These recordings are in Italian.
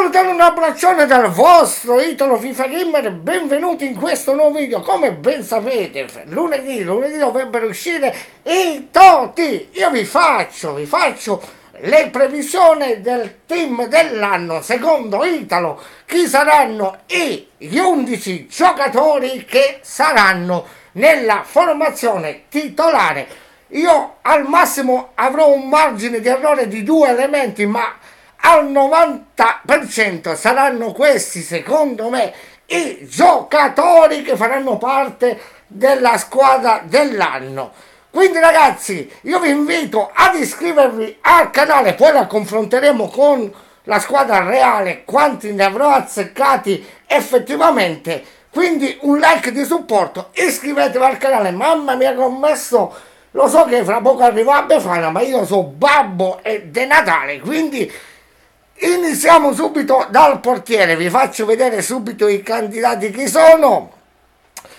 salutare un abbraccione dal vostro Italo FIFA Gamer benvenuti in questo nuovo video come ben sapete lunedì lunedì dovrebbero uscire i toti io vi faccio vi faccio le previsioni del team dell'anno secondo Italo chi saranno i, gli 11 giocatori che saranno nella formazione titolare io al massimo avrò un margine di errore di due elementi ma al 90% saranno questi, secondo me, i giocatori che faranno parte della squadra dell'anno. Quindi ragazzi, io vi invito ad iscrivervi al canale, poi la confronteremo con la squadra reale, quanti ne avrò azzeccati effettivamente. Quindi un like di supporto, iscrivetevi al canale, mamma mia che ho messo, lo so che fra poco arriva a Befana, ma io sono babbo e De Natale, quindi Iniziamo subito dal portiere, vi faccio vedere subito i candidati che sono.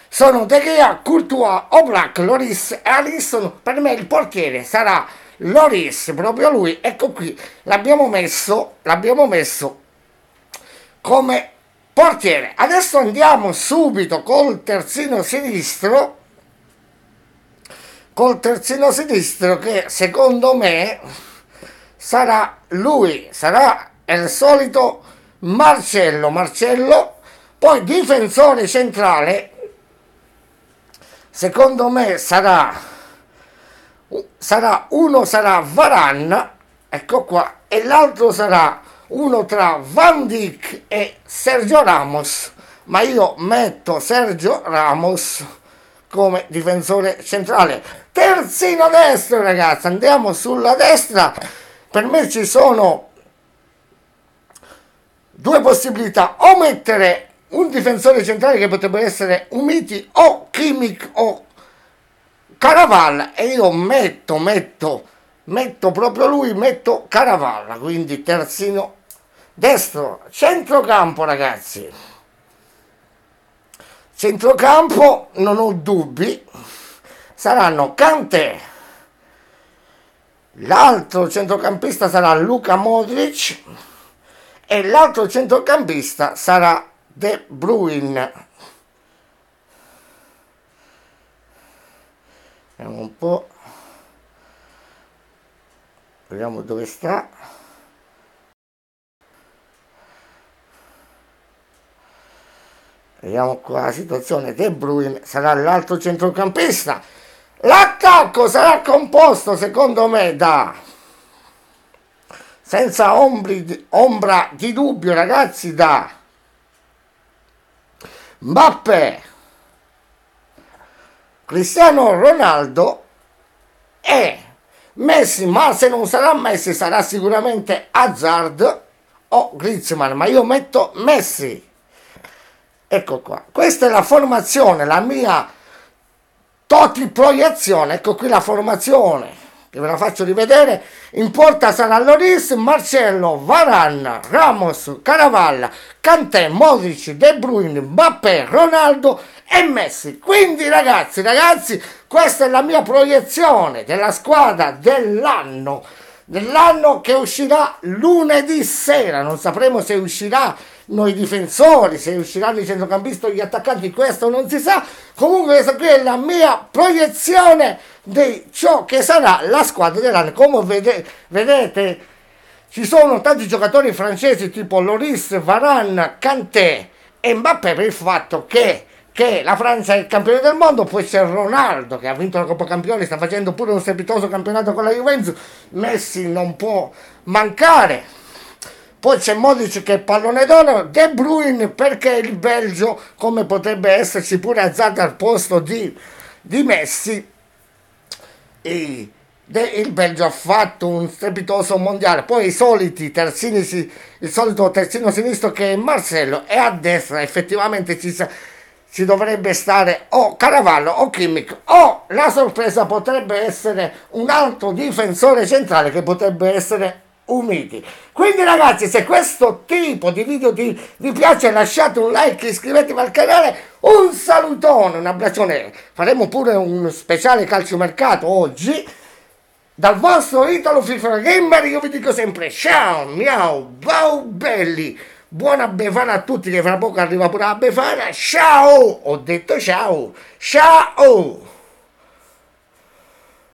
Sono De Gea, Courtois, Oblak, Loris e Alisson. Per me il portiere sarà Loris, proprio lui. Ecco qui, l'abbiamo messo, l'abbiamo messo come portiere. Adesso andiamo subito col terzino sinistro. Col terzino sinistro che secondo me sarà lui, sarà è il solito Marcello. Marcello, poi difensore centrale, secondo me sarà, sarà uno sarà Varan, ecco qua, e l'altro sarà uno tra Van Dyck e Sergio Ramos, ma io metto Sergio Ramos come difensore centrale. Terzino destro, ragazzi, andiamo sulla destra. Per me ci sono due possibilità, o mettere un difensore centrale che potrebbe essere Umiti o Kimmich o Caravalla e io metto, metto, metto proprio lui, metto Caravalla, quindi terzino destro, centrocampo ragazzi. Centrocampo, non ho dubbi, saranno Kanté. L'altro centrocampista sarà Luca Modric e l'altro centrocampista sarà De Bruin. Vediamo un po'. Vediamo dove sta. Vediamo qua la situazione. De Bruin sarà l'altro centrocampista. L'attacco sarà composto secondo me da senza ombri, ombra di dubbio ragazzi da Mbappé, Cristiano Ronaldo e Messi, ma se non sarà Messi sarà sicuramente Hazard o Griezmann, ma io metto Messi. Ecco qua, questa è la formazione, la mia totiproiezione, ecco qui la formazione che ve la faccio rivedere, in porta sarà Loris, Marcello, Varanna, Ramos, Caravalla, Cantè, Modric, De Bruyne, Mbappé, Ronaldo e Messi. Quindi ragazzi, ragazzi, questa è la mia proiezione della squadra dell'anno, dell'anno che uscirà lunedì sera, non sapremo se uscirà noi difensori, se usciranno i centrocampisti o gli attaccanti, questo non si sa. Comunque questa qui è la mia proiezione di ciò che sarà la squadra dell'anno. Come vede, vedete, ci sono tanti giocatori francesi tipo Loris, Varane, Kanté e Mbappé per il fatto che che la Francia è il campione del mondo, poi c'è Ronaldo che ha vinto la Coppa Campione, sta facendo pure un strepitoso campionato con la Juventus, Messi non può mancare. Poi c'è Modic che è pallone d'oro, De Bruyne perché il Belgio, come potrebbe esserci pure Azzata al posto di, di Messi, e il Belgio ha fatto un strepitoso mondiale. Poi i soliti terzini, il solito terzino sinistro che è Marcello e a destra effettivamente ci, ci dovrebbe stare o Caravallo o Kimmich o la sorpresa potrebbe essere un altro difensore centrale che potrebbe essere umidi. Quindi ragazzi, se questo tipo di video ti, vi piace lasciate un like, iscrivetevi al canale, un salutone, un abbraccione. Faremo pure un speciale calciomercato oggi. Dal vostro Italo FIFA Gamer io vi dico sempre ciao, miau, bau belli. Buona Befana a tutti che fra poco arriva pure la Befana. Ciao! Ho detto ciao! Ciao!